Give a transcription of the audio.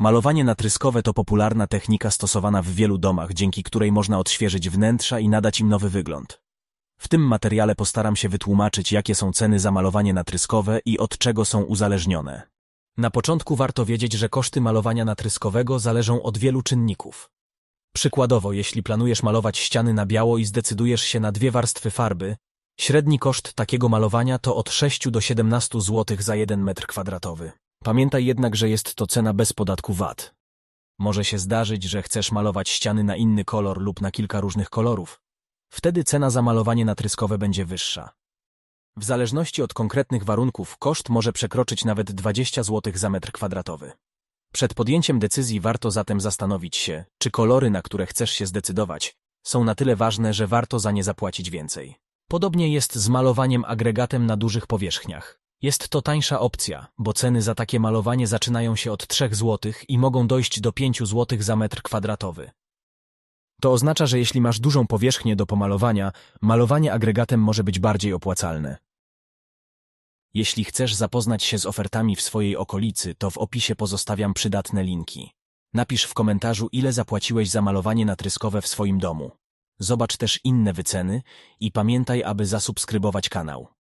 Malowanie natryskowe to popularna technika stosowana w wielu domach, dzięki której można odświeżyć wnętrza i nadać im nowy wygląd. W tym materiale postaram się wytłumaczyć, jakie są ceny za malowanie natryskowe i od czego są uzależnione. Na początku warto wiedzieć, że koszty malowania natryskowego zależą od wielu czynników. Przykładowo, jeśli planujesz malować ściany na biało i zdecydujesz się na dwie warstwy farby, średni koszt takiego malowania to od 6 do 17 zł za 1 metr kwadratowy. Pamiętaj jednak, że jest to cena bez podatku VAT. Może się zdarzyć, że chcesz malować ściany na inny kolor lub na kilka różnych kolorów. Wtedy cena za malowanie natryskowe będzie wyższa. W zależności od konkretnych warunków koszt może przekroczyć nawet 20 zł za metr kwadratowy. Przed podjęciem decyzji warto zatem zastanowić się, czy kolory, na które chcesz się zdecydować, są na tyle ważne, że warto za nie zapłacić więcej. Podobnie jest z malowaniem agregatem na dużych powierzchniach. Jest to tańsza opcja, bo ceny za takie malowanie zaczynają się od 3 zł i mogą dojść do 5 zł za metr kwadratowy. To oznacza, że jeśli masz dużą powierzchnię do pomalowania, malowanie agregatem może być bardziej opłacalne. Jeśli chcesz zapoznać się z ofertami w swojej okolicy, to w opisie pozostawiam przydatne linki. Napisz w komentarzu, ile zapłaciłeś za malowanie natryskowe w swoim domu. Zobacz też inne wyceny i pamiętaj, aby zasubskrybować kanał.